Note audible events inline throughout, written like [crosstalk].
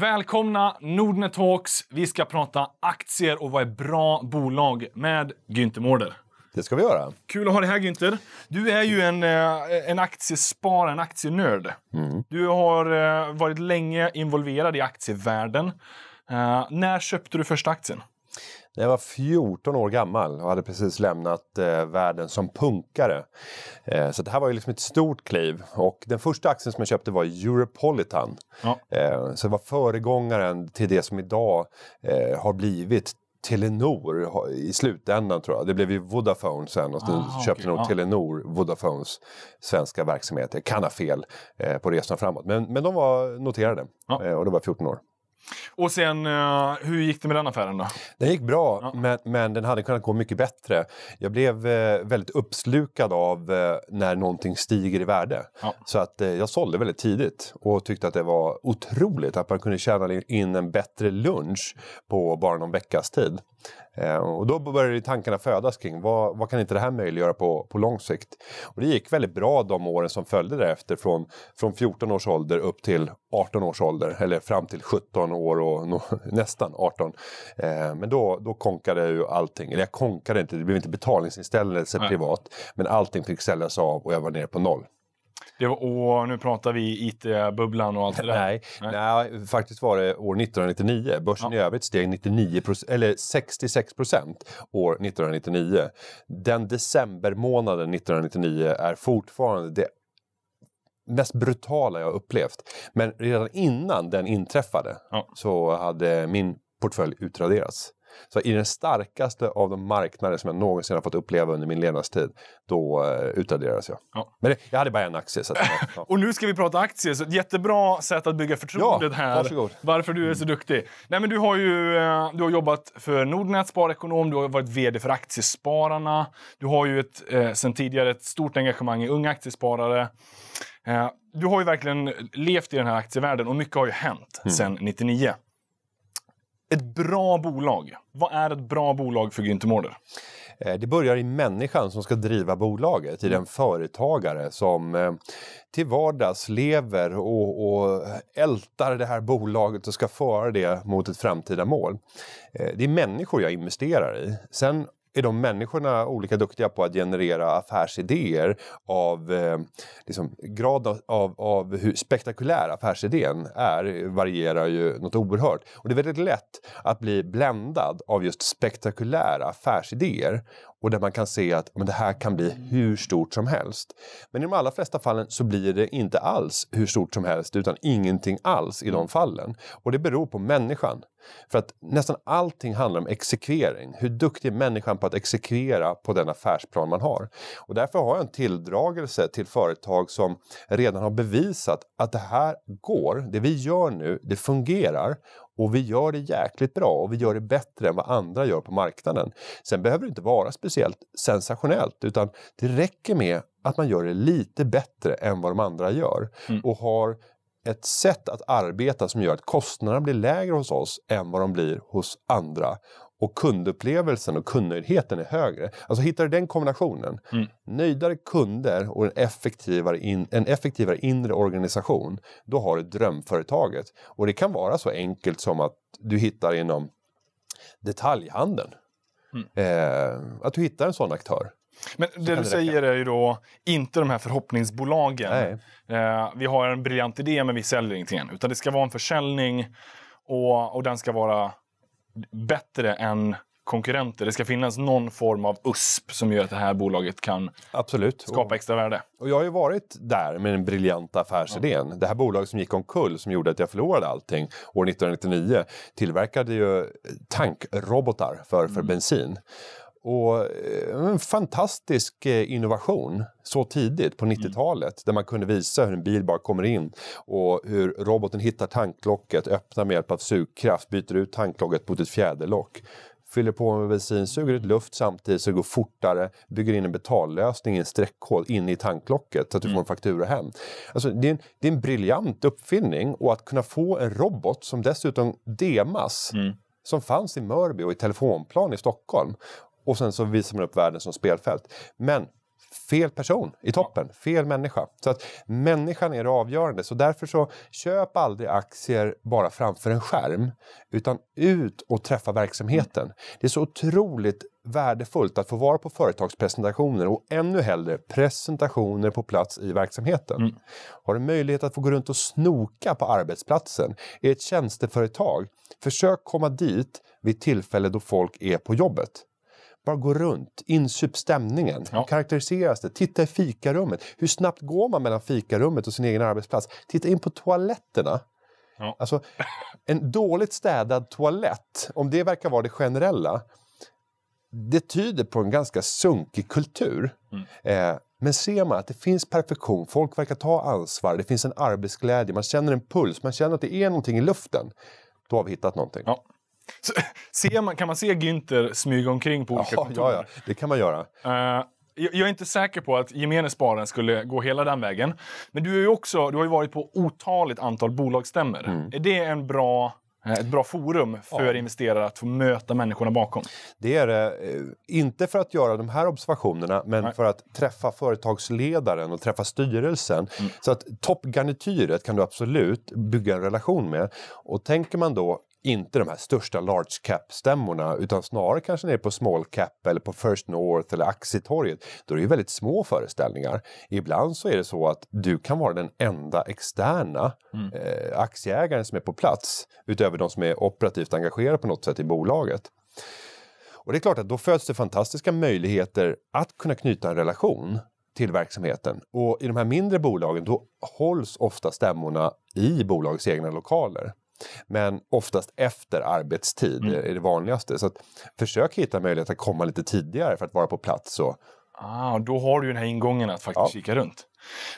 Välkomna Nordnet Talks. Vi ska prata aktier och vad är bra bolag med Günther Mårder. Det ska vi göra. Kul att ha dig här Günther. Du är ju en, eh, en aktiesparare, en aktienörd. Mm. Du har eh, varit länge involverad i aktievärlden. Eh, när köpte du första aktien? När jag var 14 år gammal och hade precis lämnat eh, världen som punkare. Eh, så det här var ju liksom ett stort kliv. Och den första aktien som jag köpte var Europolitan. Ja. Eh, så det var föregångaren till det som idag eh, har blivit Telenor i slutändan tror jag. Det blev ju Vodafone sen och sen ah, köpte okay, nog ah. Telenor Vodafones svenska verksamhet. Jag kan ha fel eh, på resan framåt. Men, men de var noterade ah. eh, och det var 14 år. Och sen, eh, hur gick det med den affären då? Den gick bra, ja. men, men den hade kunnat gå mycket bättre. Jag blev eh, väldigt uppslukad av eh, när någonting stiger i värde. Ja. Så att jag sålde väldigt tidigt och tyckte att det var otroligt att man kunde tjäna in en bättre lunch på bara någon veckas tid. Eh, och då började tankarna födas kring vad, vad, kan inte det här möjliggöra på, på lång sikt? Och det gick väldigt bra de åren som följde därefter från, från 14 års ålder upp till 18 års ålder eller fram till 17 år och no, [laughs] nästan 18. Eh, men då, då konkade ju allting, eller jag konkade inte, det blev inte betalningsinställelse Nej. privat men allting fick säljas av och jag var nere på noll. Det var, åh, nu pratar vi IT-bubblan och allt det där. Nej, nej. nej, faktiskt var det år 1999. Börsen ja. i övrigt steg 99 eller 66 procent år 1999. Den decembermånaden 1999 är fortfarande det mest brutala jag upplevt. Men redan innan den inträffade ja. så hade min portfölj utraderats. Så i den starkaste av de marknader som jag någonsin har fått uppleva under min levnadstid, då eh, utraderades jag. Ja. Men det, jag hade bara en aktie. Så att, [laughs] ja. och nu ska vi prata aktier, så ett jättebra sätt att bygga förtroendet ja, här. Varsågod. Varför du är så duktig. Nej, men du har ju eh, du har jobbat för Nordnet, sparekonom, du har varit vd för Aktiespararna. Du har ju ett, eh, sen tidigare ett stort engagemang i unga aktiesparare. Eh, du har ju verkligen levt i den här aktievärlden och mycket har ju hänt mm. sedan 99. Ett bra bolag. Vad är ett bra bolag för Günther Mårder? Eh, det börjar i människan som ska driva bolaget, i mm. den företagare som eh, till vardags lever och, och ältar det här bolaget och ska föra det mot ett framtida mål. Eh, det är människor jag investerar i. Sen är de människorna olika duktiga på att generera affärsidéer av eh, liksom, grad av, av hur spektakulär affärsidén är varierar ju något oerhört. Och det är väldigt lätt att bli bländad av just spektakulära affärsidéer och där man kan se att men det här kan bli mm. hur stort som helst. Men i de allra flesta fallen så blir det inte alls hur stort som helst utan ingenting alls i de mm. fallen. Och det beror på människan. För att nästan allting handlar om exekvering. Hur duktig är människan på att exekvera på den affärsplan man har? Och därför har jag en tilldragelse till företag som redan har bevisat att det här går, det vi gör nu, det fungerar och vi gör det jäkligt bra och vi gör det bättre än vad andra gör på marknaden. Sen behöver det inte vara speciellt sensationellt utan det räcker med att man gör det lite bättre än vad de andra gör. Mm. Och har ett sätt att arbeta som gör att kostnaderna blir lägre hos oss än vad de blir hos andra och kundupplevelsen och kundnöjdheten är högre. Alltså hittar du den kombinationen, mm. nöjdare kunder och en effektivare, in, en effektivare inre organisation, då har du drömföretaget. Och det kan vara så enkelt som att du hittar inom detaljhandeln. Mm. Eh, att du hittar en sån aktör. Men det, du säger är ju då inte de här förhoppningsbolagen. Eh, vi har en briljant idé men vi säljer ingenting än. Utan det ska vara en försäljning och, och den ska vara bättre än konkurrenter. Det ska finnas någon form av USP som gör att det här bolaget kan Absolut. skapa extra värde. Och jag har ju varit där med den briljanta affärsidén. Mm. Det här bolaget som gick omkull som gjorde att jag förlorade allting år 1999 tillverkade ju tankrobotar för, för mm. bensin. Och eh, en fantastisk eh, innovation så tidigt på 90-talet mm. där man kunde visa hur en bil bara kommer in och hur roboten hittar tanklocket, öppnar med hjälp av sugkraft, byter ut tanklocket mot ett fjäderlock fyller på med bensin, suger ut luft samtidigt så det går fortare, bygger in en betallösning i en streckkod in i tanklocket så att du mm. får en faktura hem. Alltså, det, är en, det är en briljant uppfinning och att kunna få en robot som dessutom demas mm. som fanns i Mörby och i telefonplan i Stockholm och sen så visar man upp världen som spelfält. Men fel person i toppen, fel människa. Så att människan är det avgörande. Så därför så köp aldrig aktier bara framför en skärm. Utan ut och träffa verksamheten. Mm. Det är så otroligt värdefullt att få vara på företagspresentationer och ännu hellre presentationer på plats i verksamheten. Mm. Har du möjlighet att få gå runt och snoka på arbetsplatsen? Är ett tjänsteföretag? Försök komma dit vid tillfälle då folk är på jobbet. Bara gå runt, insup stämningen. Ja. Hur karaktäriseras det? Titta i fikarummet. Hur snabbt går man mellan fikarummet och sin egen arbetsplats? Titta in på toaletterna. Ja. Alltså, en dåligt städad toalett, om det verkar vara det generella, det tyder på en ganska sunkig kultur. Mm. Eh, men ser man att det finns perfektion, folk verkar ta ansvar, det finns en arbetsglädje, man känner en puls, man känner att det är någonting i luften. Då har vi hittat någonting. Ja. Så, [laughs] ser man, kan man se Günther smyga omkring på olika Jaha, kontor? Ja, ja, det kan man göra. Uh, jag är inte säker på att gemene spararen skulle gå hela den vägen. Men du, är också, du har ju varit på otaligt antal bolagsstämmor. Mm. Är det en bra eh, ett bra forum för ja. investerare att få möta människorna bakom. Det är det. Eh, inte för att göra de här observationerna, men Nej. för att träffa företagsledaren och träffa styrelsen. Mm. Så att toppgarnityret kan du absolut bygga en relation med. Och tänker man då inte de här största large cap-stämmorna utan snarare kanske nere på small cap eller på First North eller Aktietorget. Då är det ju väldigt små föreställningar. Ibland så är det så att du kan vara den enda externa mm. eh, aktieägaren som är på plats utöver de som är operativt engagerade på något sätt i bolaget. Och det är klart att då föds det fantastiska möjligheter att kunna knyta en relation till verksamheten. Och i de här mindre bolagen då hålls ofta stämmorna i bolagets egna lokaler. Men oftast efter arbetstid mm. är det vanligaste. Så att, försök hitta möjlighet att komma lite tidigare för att vara på plats. Och... Ah, då har du ju den här ingången att faktiskt ja. kika runt.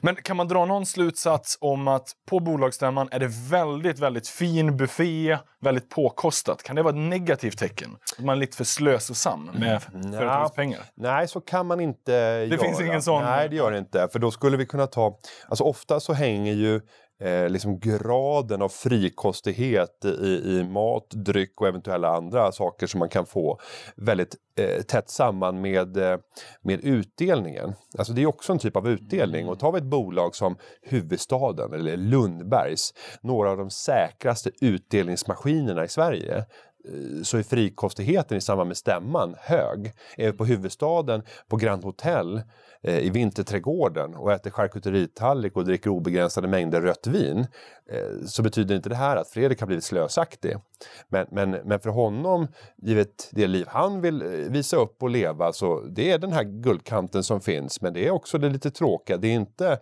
Men kan man dra någon slutsats om att på bolagsstämman är det väldigt, väldigt fin buffé, väldigt påkostat? Kan det vara ett negativt tecken? Att man är lite för slösosam med mm. företagets pengar? Nej, så kan man inte Det göra. finns ingen sån? Nej, det gör det inte. För då skulle vi kunna ta... Alltså ofta så hänger ju eh, liksom graden av frikostighet i, i mat, dryck och eventuella andra saker som man kan få väldigt eh, tätt samman med, eh, med utdelningen. Alltså det är också en typ av utdelning. Mm. Och tar vi ett bolag som Huvudstaden eller Lundbergs, några av de säkraste utdelningsmaskinerna i Sverige, Eh, så är frikostigheten i samband med stämman hög. Är vi på huvudstaden, på Grand Hotel, eh, i Vinterträdgården och äter charkuteritallrik och dricker obegränsade mängder rött vin eh, så betyder inte det här att Fredrik har blivit slösaktig. Men, men, men för honom, givet det liv han vill eh, visa upp och leva, så det är den här guldkanten som finns. Men det är också det lite tråkiga. Det är inte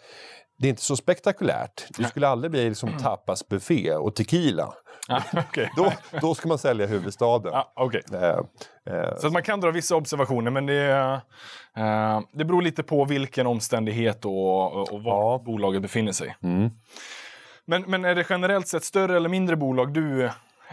det är inte så spektakulärt. Du skulle aldrig bli liksom mm. tapasbuffé och tequila. [laughs] Ah, då, då ska man sälja huvudstaden. Ah, okay. eh, eh. Så man kan dra vissa observationer, men det, eh, det beror lite på vilken omständighet och, och var ja. bolaget befinner sig. Mm. Men, men är det generellt sett större eller mindre bolag du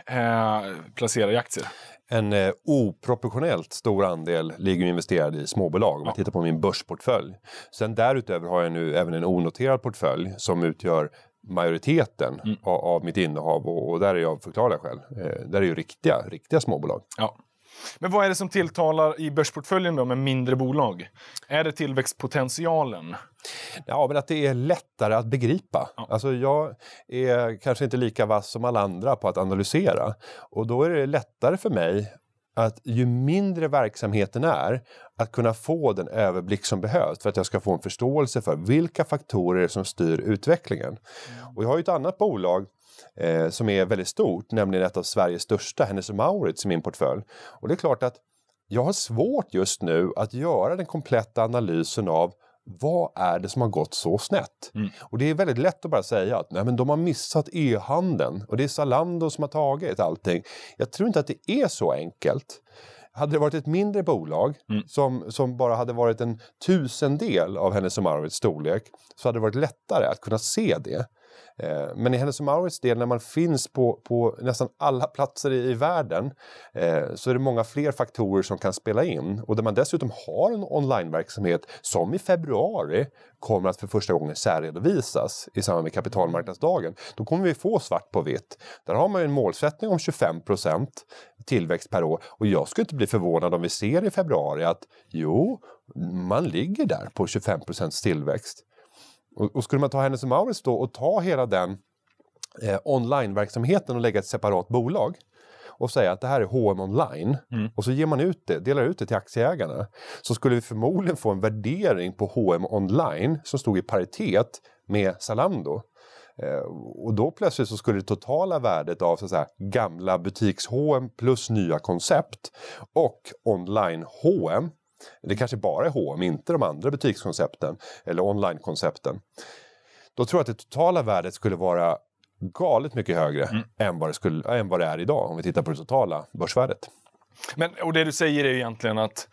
eh, placerar i aktier? en eh, oproportionellt stor andel ligger investerad i småbolag om man tittar på min börsportfölj. Sen därutöver har jag nu även en onoterad portfölj som utgör majoriteten mm. av, av, mitt innehav och, och, där är jag av förklarliga skäl. Eh, där är ju riktiga, riktiga småbolag. Ja. Men vad är det som tilltalar i börsportföljen då med mindre bolag? Är det tillväxtpotentialen? Ja, men att det är lättare att begripa. Ja. Alltså jag är kanske inte lika vass som alla andra på att analysera. Och då är det lättare för mig att ju mindre verksamheten är, att kunna få den överblick som behövs för att jag ska få en förståelse för vilka faktorer som styr utvecklingen. Mm. Och jag har ju ett annat bolag eh, som är väldigt stort, nämligen ett av Sveriges största, Hennes Mauritz i min portfölj. Och det är klart att jag har svårt just nu att göra den kompletta analysen av vad är det som har gått så snett? Mm. Och det är väldigt lätt att bara säga att nej, men de har missat e-handeln och det är Zalando som har tagit allting. Jag tror inte att det är så enkelt. Hade det varit ett mindre bolag mm. som, som bara hade varit en tusendel av hennes och Maurits storlek så hade det varit lättare att kunna se det. Eh, men i Hennes och Mauritz del, när man finns på, på nästan alla platser i, i världen eh, så är det många fler faktorer som kan spela in. Och där man dessutom har en onlineverksamhet som i februari kommer att för första gången särredovisas i samband med kapitalmarknadsdagen. Då kommer vi få svart på vitt. Där har man ju en målsättning om 25 procent tillväxt per år. Och jag skulle inte bli förvånad om vi ser i februari att jo, man ligger där på 25 procents tillväxt. Och, och skulle man ta Hennes Maurits då och ta hela den eh, onlineverksamheten och lägga ett separat bolag och säga att det här är H&M online mm. och så ger man ut det, delar ut det till aktieägarna så skulle vi förmodligen få en värdering på H&M online som stod i paritet med Zalando. Eh, och då plötsligt så skulle det totala värdet av så att säga, gamla butiks H&M plus nya koncept och online H&M det kanske bara är H&M, inte de andra butikskoncepten eller onlinekoncepten. Då tror jag att det totala värdet skulle vara galet mycket högre mm. än, vad det skulle, än vad det är idag om vi tittar på det totala börsvärdet. Men, och det du säger är egentligen att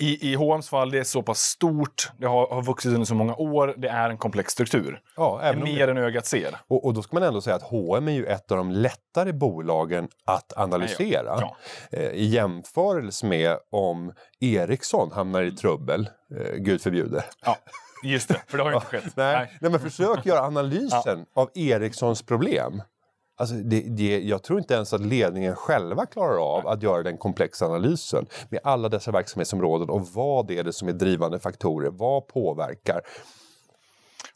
i, i H&M's fall, det är så pass stort, det har, har vuxit under så många år, det är en komplex struktur. Ja, även mer än ögat ser. Och, och, då ska man ändå säga att H&M är ju ett av de lättare bolagen att analysera. Ja, ja. Eh, I jämförelse med om Ericsson hamnar i trubbel, eh, gud förbjude. Ja. Just det, för det har ju inte [laughs] skett. nej, nej. men försök göra analysen [laughs] av Ericssons problem. Alltså det, det, jag tror inte ens att ledningen själva klarar av att göra den komplexa analysen med alla dessa verksamhetsområden och vad är det som är drivande faktorer, vad påverkar?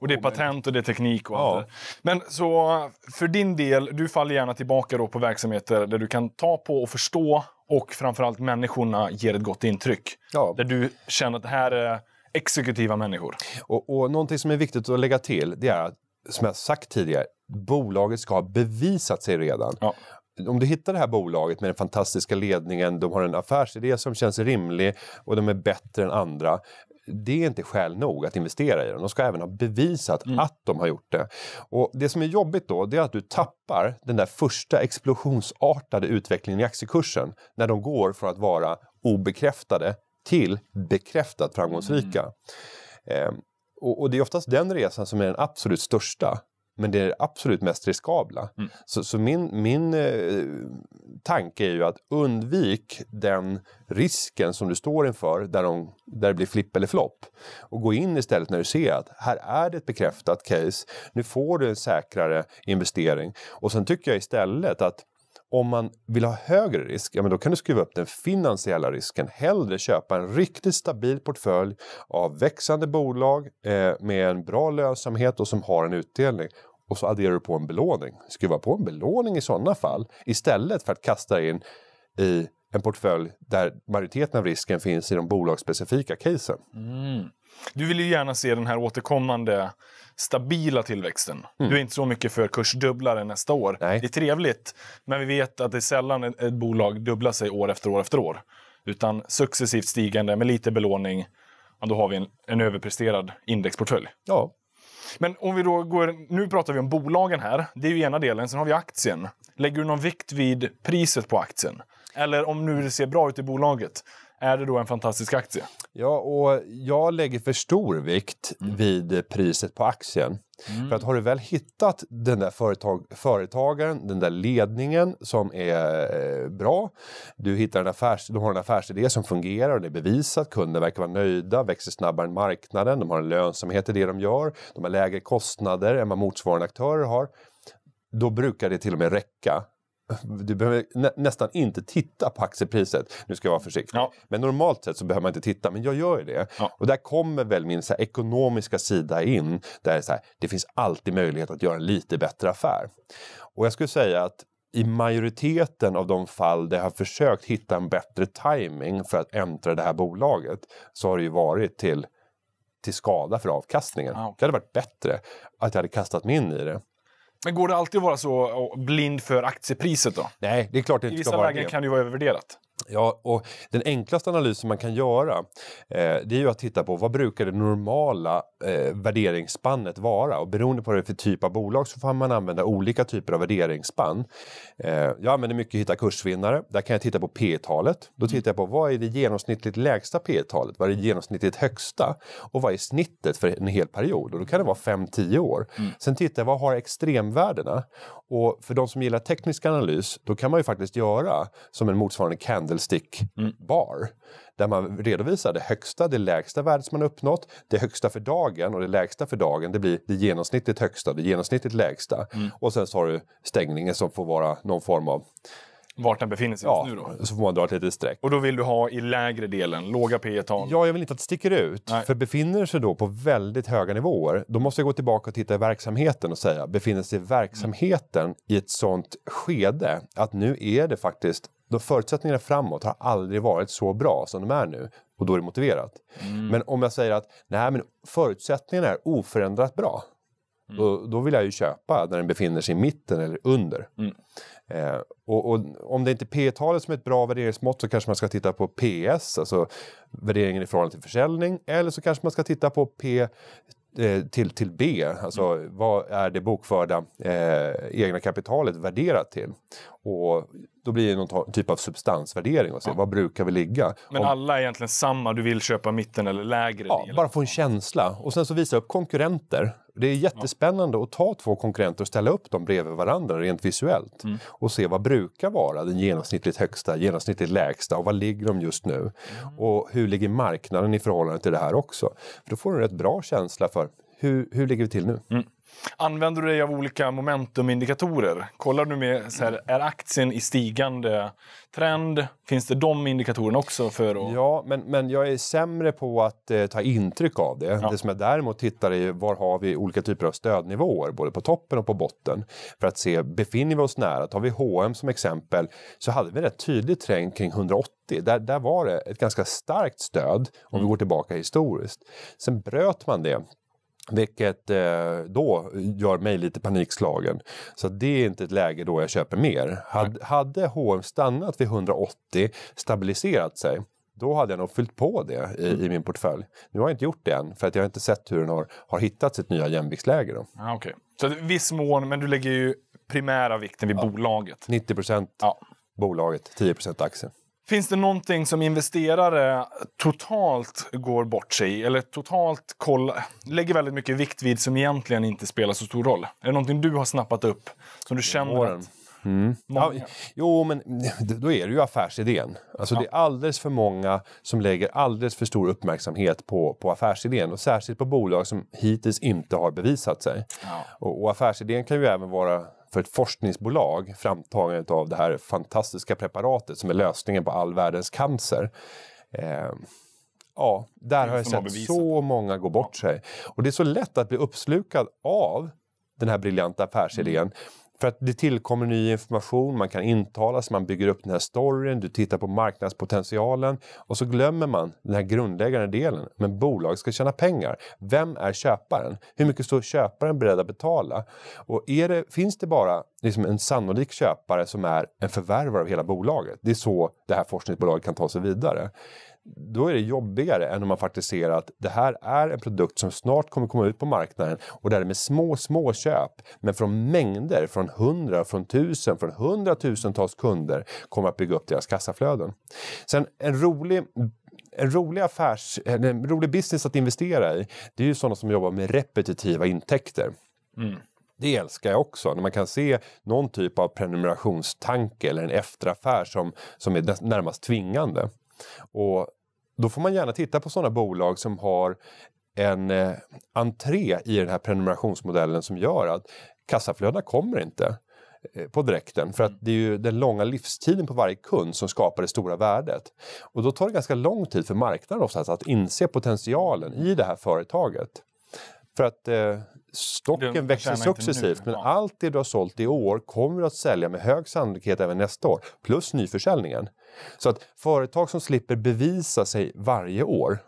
Och det är patent och det är teknik och allt ja. Men så för din del, du faller gärna tillbaka då på verksamheter där du kan ta på och förstå och framförallt människorna ger ett gott intryck. Ja. Där du känner att det här är exekutiva människor. Och, och någonting som är viktigt att lägga till, det är att som jag sagt tidigare, bolaget ska ha bevisat sig redan. Ja om du hittar det här bolaget med den fantastiska ledningen, de har en affärsidé som känns rimlig och de är bättre än andra. Det är inte skäl nog att investera i dem. De ska även ha bevisat mm. att de har gjort det. Och Det som är jobbigt då, det är att du tappar den där första explosionsartade utvecklingen i aktiekursen. När de går från att vara obekräftade till bekräftat framgångsrika. Mm. Eh, och, och, det är oftast den resan som är den absolut största men det är det absolut mest riskabla. Mm. Så, så, min, min eh, tanke är ju att undvik den risken som du står inför där, de, där det blir flipp eller flopp. Och gå in istället när du ser att här är det ett bekräftat case, nu får du en säkrare investering. Och sen tycker jag istället att om man vill ha högre risk, ja men då kan du skruva upp den finansiella risken. Hellre köpa en riktigt stabil portfölj av växande bolag eh, med en bra lönsamhet och som har en utdelning och så adderar du på en belåning. Skruva på en belåning i sådana fall istället för att kasta in i en portfölj där majoriteten av risken finns i de bolagsspecifika casen. Mm. Du vill ju gärna se den här återkommande stabila tillväxten. Mm. Du är inte så mycket för kursdubblare nästa år. Nej. Det är trevligt, men vi vet att det är sällan ett bolag dubblar sig år efter år efter år. Utan successivt stigande med lite belåning, då har vi en, en överpresterad indexportfölj. Ja, men om vi då går, nu pratar vi om bolagen här. Det är ju ena delen. Sen har vi aktien. Lägger du någon vikt vid priset på aktien? Eller om nu det ser bra ut i bolaget är det då en fantastisk aktie? Ja, och jag lägger för stor vikt mm. vid priset på aktien. Mm. För att har du väl hittat den där företag, företagaren, den där ledningen som är eh, bra, du, hittar en affärs, du har en affärsidé som fungerar och det är bevisat, kunderna verkar vara nöjda, växer snabbare än marknaden, de har en lönsamhet i det de gör, de har lägre kostnader än vad motsvarande aktörer har då brukar det till och med räcka du behöver nä, nästan inte titta på aktiepriset. Nu ska jag vara försiktig. Ja. Men normalt sett så behöver man inte titta, men jag gör ju det. Ja. Och där kommer väl min så här, ekonomiska sida in. Där det, så här, det finns alltid möjlighet att göra en lite bättre affär. Och jag skulle säga att i majoriteten av de fall där jag har försökt hitta en bättre timing för att äntra det här bolaget så har det ju varit till, till skada för avkastningen. Ah, okay. Det hade varit bättre att jag hade kastat mig in i det. Men går det alltid att vara så eh, blind för aktiepriset då? Nej, det är klart det inte ska vara I vissa lägen det. kan det ju vara övervärderat. Ja, och den enklaste analysen man kan göra eh, det är ju att titta på vad brukar det normala eh, värderingsspannet vara och beroende på vad det är för typ av bolag så får man använda olika typer av värderingsspann. Eh, jag använder mycket hitta kursvinnare, där kan jag titta på P talet Då mm. tittar jag på vad är det genomsnittligt lägsta P talet vad är det genomsnittligt högsta och vad är snittet för en hel period och då kan det vara 5-10 år. Mm. Sen tittar jag vad har extremvärdena och för de som gillar teknisk analys, då kan man ju faktiskt göra som en motsvarande candlestick-bar. Mm. Där man redovisar det högsta, det lägsta värdet som man uppnått, det högsta för dagen och det lägsta för dagen, det blir det genomsnittligt högsta det genomsnittligt lägsta. Mm. Och sen så har du stängningen som får vara någon form av vart den befinner sig ja, just nu då? så får man dra ett litet streck. Och då vill du ha i lägre delen, låga P tal Ja, jag vill inte att det sticker ut. Nej. För befinner sig då på väldigt höga nivåer, då måste jag gå tillbaka och titta i verksamheten och säga, befinner sig verksamheten mm. i ett sånt skede att nu är det faktiskt då förutsättningarna framåt har aldrig varit så bra som de är nu och då är det motiverat. Mm. Men om jag säger att nej, men förutsättningarna är oförändrat bra. Mm. Då, då, vill jag ju köpa när den befinner sig i mitten eller under. Mm. Eh, och, och, om det inte är P-talet som är ett bra värderingsmått så kanske man ska titta på PS, alltså värderingen i förhållande till försäljning. Eller så kanske man ska titta på P eh, till, till B, alltså mm. vad är det bokförda eh, egna kapitalet värderat till? Och då blir det någon typ av substansvärdering och se ja. vad brukar vi ligga. Men Om... alla är egentligen samma, du vill köpa mitten eller lägre? Ja, eller? bara få en känsla. Och sen så visa upp konkurrenter. Det är jättespännande ja. att ta två konkurrenter och ställa upp dem bredvid varandra rent visuellt mm. och se vad brukar vara den genomsnittligt högsta, genomsnittligt lägsta och var ligger de just nu? Mm. Och hur ligger marknaden i förhållande till det här också? För då får du en rätt bra känsla för hur, hur ligger vi till nu? Mm. Använder du dig av olika momentumindikatorer? Kollar du med, så här, är aktien i stigande trend? Finns det de indikatorerna också? för att... Ja, men, men jag är sämre på att eh, ta intryck av det. Ja. Det som jag däremot tittar i, var har vi olika typer av stödnivåer, både på toppen och på botten, för att se befinner vi oss nära. Tar vi H&M som exempel så hade vi en rätt tydlig trend kring 180. Där, där var det ett ganska starkt stöd om mm. vi går tillbaka historiskt. Sen bröt man det vilket eh, då gör mig lite panikslagen. Så det är inte ett läge då jag köper mer. Hade, hade H&M stannat vid 180, stabiliserat sig, då hade jag nog fyllt på det i, mm. i, min portfölj. Nu har jag inte gjort det än, för att jag har inte sett hur den har, har hittat sitt nya jämviktsläge. Då. Ah, okay. Så viss mån, men du lägger ju primära vikten vid ja. bolaget? 90 ja. bolaget, 10 aktier. Finns det någonting som investerare totalt går bort sig i eller totalt kolla, lägger väldigt mycket vikt vid som egentligen inte spelar så stor roll? Är det någonting du har snappat upp som du känner åren. att Mm. Ja, jo, men [laughs] då är det ju affärsidén. Alltså, ja. Det är alldeles för många som lägger alldeles för stor uppmärksamhet på, på affärsidén och särskilt på bolag som hittills inte har bevisat sig. Ja. Och, och affärsidén kan ju även vara för ett forskningsbolag framtagandet av det här fantastiska preparatet som är lösningen på all världens cancer. Eh, ja, där har jag sett så många gå bort sig. Och det är så lätt att bli uppslukad av den här briljanta affärsidén. Mm för att det tillkommer ny information, man kan intala sig, man bygger upp den här storyn, du tittar på marknadspotentialen och så glömmer man den här grundläggande delen. Men bolag ska tjäna pengar. Vem är köparen? Hur mycket står köparen beredd att betala? Och det, finns det bara liksom en sannolik köpare som är en förvärvare av hela bolaget? Det är så det här forskningsbolaget kan ta sig vidare då är det jobbigare än om man faktiskt ser att det här är en produkt som snart kommer komma ut på marknaden och där det är med små, små köp, men från mängder, från hundra, från tusen, från hundratusentals kunder kommer att bygga upp deras kassaflöden. Sen en rolig en rolig affärs, en rolig business att investera i, det är ju sådana som jobbar med repetitiva intäkter. Mm. Det älskar jag också, när man kan se någon typ av prenumerationstanke eller en efteraffär som, som är närmast tvingande. Och då får man gärna titta på sådana bolag som har en eh, entré i den här prenumerationsmodellen som gör att kassaflödena kommer inte eh, på direkten. För att mm. det är ju den långa livstiden på varje kund som skapar det stora värdet. Och då tar det ganska lång tid för marknaden oftast att inse potentialen i det här företaget. För att eh, stocken växer successivt nu, men ja. allt det du har sålt i år kommer du att sälja med hög sannolikhet även nästa år. Plus nyförsäljningen. Så att företag som slipper bevisa sig varje år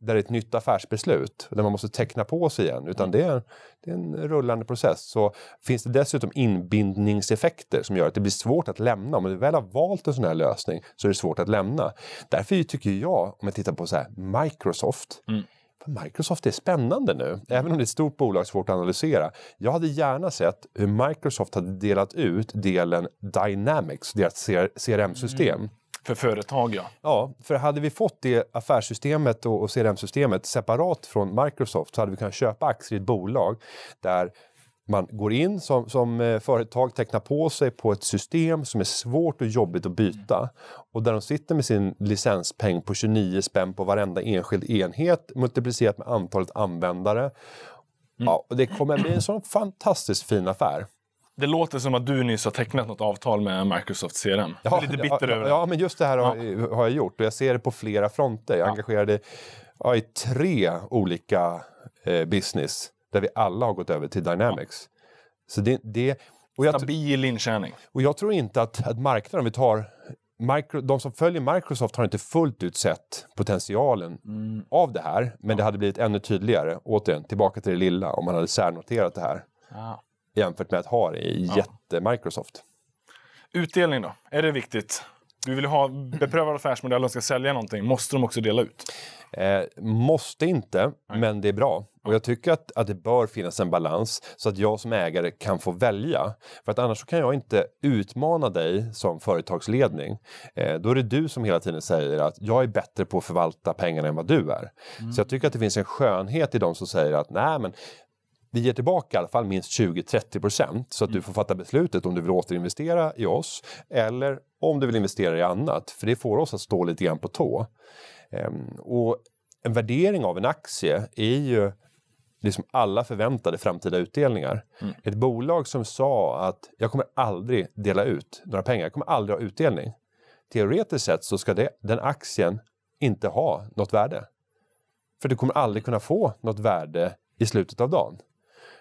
där det är ett nytt affärsbeslut, där man måste teckna på sig igen, utan mm. det, är, det är en rullande process. Så finns det dessutom inbindningseffekter som gör att det blir svårt att lämna. Om du väl har valt en sån här lösning så är det svårt att lämna. Därför tycker jag, om jag tittar på så här, Microsoft, mm Microsoft är spännande nu, även om det är ett stort bolag svårt att analysera. Jag hade gärna sett hur Microsoft hade delat ut delen Dynamics, deras CRM-system. Mm. För företag ja. Ja, för hade vi fått det affärssystemet och CRM-systemet separat från Microsoft så hade vi kunnat köpa aktier i ett bolag där man går in som, som, eh, företag, tecknar på sig på ett system som är svårt och jobbigt att byta och där de sitter med sin licenspeng på 29 spänn på varenda enskild enhet multiplicerat med antalet användare. Mm. Ja, och det kommer bli en sån fantastiskt fin affär. Det låter som att du nyss har tecknat något avtal med Microsoft CRM. Ja, jag är lite bitter ja, över det. Ja, men just det här har, ja. har, jag gjort och jag ser det på flera fronter. Jag är ja. engagerad i, i tre olika eh, business där vi alla har gått över till Dynamics. Ja. Så det, det, och jag, Stabil intjäning. Och jag tror inte att, att marknaden, vi tar Micro, de som följer Microsoft har inte fullt ut sett potentialen mm. av det här, men ja. det hade blivit ännu tydligare. Återigen, tillbaka till det lilla, om man hade särnoterat det här. Ja. Jämfört med att ha det i ja. jätte-Microsoft. Utdelning då, är det viktigt? Du vill ha beprövad affärsmodell och ska sälja någonting. Måste de också dela ut? Eh, måste inte, Nej. men det är bra. Och jag tycker att, att det bör finnas en balans så att jag som ägare kan få välja. För att annars kan jag inte utmana dig som företagsledning. Eh, då är det du som hela tiden säger att jag är bättre på att förvalta pengarna än vad du är. Mm. Så jag tycker att det finns en skönhet i de som säger att nej men vi ger tillbaka i alla fall minst 20-30 procent så att mm. du får fatta beslutet om du vill återinvestera i oss eller om du vill investera i annat, för det får oss att stå lite grann på tå. Ehm, och en värdering av en aktie är ju liksom alla förväntade framtida utdelningar. Mm. Ett bolag som sa att jag kommer aldrig dela ut några pengar, jag kommer aldrig ha utdelning. Teoretiskt sett så ska det, den aktien inte ha något värde. För du kommer aldrig kunna få något värde i slutet av dagen.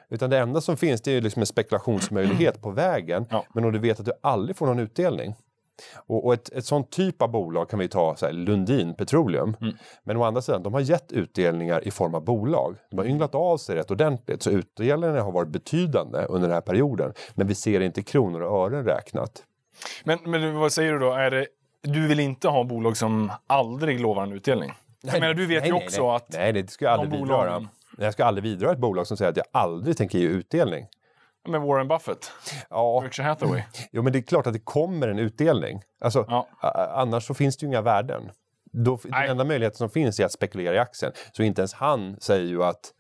Utan det enda som finns det är liksom en spekulationsmöjlighet på vägen. Ja. Men om du vet att du aldrig får någon utdelning. Och, och ett, ett sånt typ av bolag kan vi ta så här, Lundin Petroleum. Mm. Men å andra sidan, de har gett utdelningar i form av bolag. De har ynglat av sig rätt ordentligt. Så utdelningarna har varit betydande under den här perioden. Men vi ser inte kronor och ören räknat. Men, men vad säger du då? Är det, du vill inte ha bolag som aldrig lovar en utdelning? Nej, jag menar, du vet nej, ju också nej, nej. att... Nej, det skulle jag aldrig bolagen... vilja jag ska aldrig vidröra ett bolag som säger att jag aldrig tänker ge utdelning. Men Warren Buffett? Ja. Berkshire Hathaway? Jo, men det är klart att det kommer en utdelning. Alltså, ja. Annars så finns det ju inga värden. Då, den enda möjligheten som finns är att spekulera i aktien. Så inte ens han säger ju att,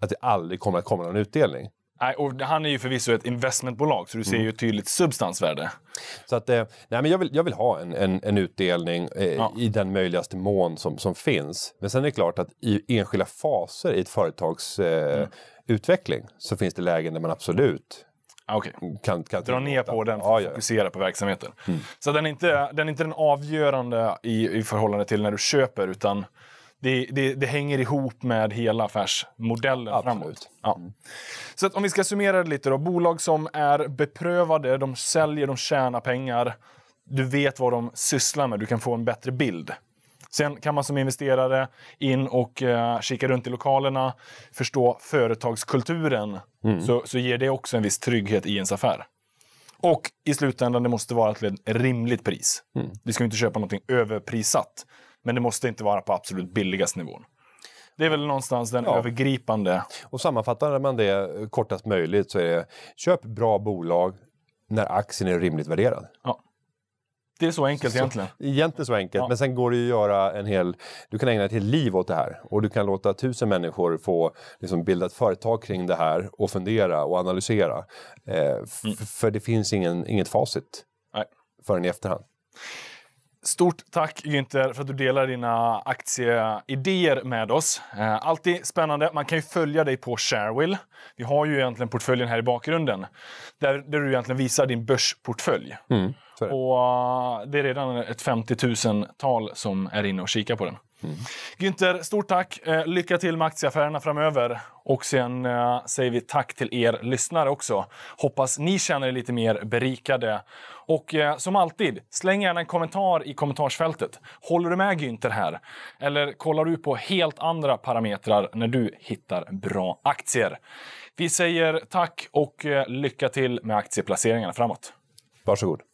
att det aldrig kommer att komma någon utdelning. Nej, och han är ju förvisso ett investmentbolag, så du ser mm. ju tydligt substansvärde. Så att, eh, nej, men jag, vill, jag vill ha en, en, en utdelning eh, ja. i den möjligaste mån som, som finns. Men sen är det klart att i enskilda faser i ett företags eh, mm. utveckling så finns det lägen där man absolut ah, Okay. Kan, kan Dra ner på den och fokusera på verksamheten. Mm. Så den är, inte, den är inte den avgörande i, i förhållande till när du köper utan det, det, det, hänger ihop med hela affärsmodellen Absolut. framåt. Ja. Mm. Så om vi ska summera det lite då. Bolag som är beprövade, de säljer, de tjänar pengar. Du vet vad de sysslar med, du kan få en bättre bild. Sen kan man som investerare in och eh, kika runt i lokalerna, förstå företagskulturen. Mm. Så, så ger det också en viss trygghet i ens affär. Och i slutändan, det måste vara till ett rimligt pris. Mm. Du ska inte köpa någonting överprissatt. Men det måste inte vara på absolut mm. billigast nivån. Det är väl någonstans den ja. övergripande... Och sammanfattar man det kortast möjligt så är det köp bra bolag när aktien är rimligt värderad. Ja. Det är så enkelt så, egentligen. Egentligen så enkelt, ja. men sen går det ju att göra en hel... Du kan ägna ett helt liv åt det här och du kan låta tusen människor få liksom, bilda ett företag kring det här och fundera och analysera. Eh, mm. För det finns ingen, inget facit Nej. förrän i efterhand. Stort tack Günther för att du delar dina aktieidéer med oss. Eh, alltid spännande. Man kan ju följa dig på Sharewill. Vi har ju egentligen portföljen här i bakgrunden. Där, där du egentligen visar din börsportfölj. Mm, det. Och eh, det är redan ett 50 000-tal som är inne och kikar på den. Mm. Günther, stort tack. Eh, lycka till med aktieaffärerna framöver. Och sen eh, säger vi tack till er lyssnare också. Hoppas ni känner er lite mer berikade. Och eh, som alltid, släng gärna en kommentar i kommentarsfältet. Håller du med Günther här? Eller kollar du på helt andra parametrar när du hittar bra aktier? Vi säger tack och lycka till med aktieplaceringarna framåt. Varsågod.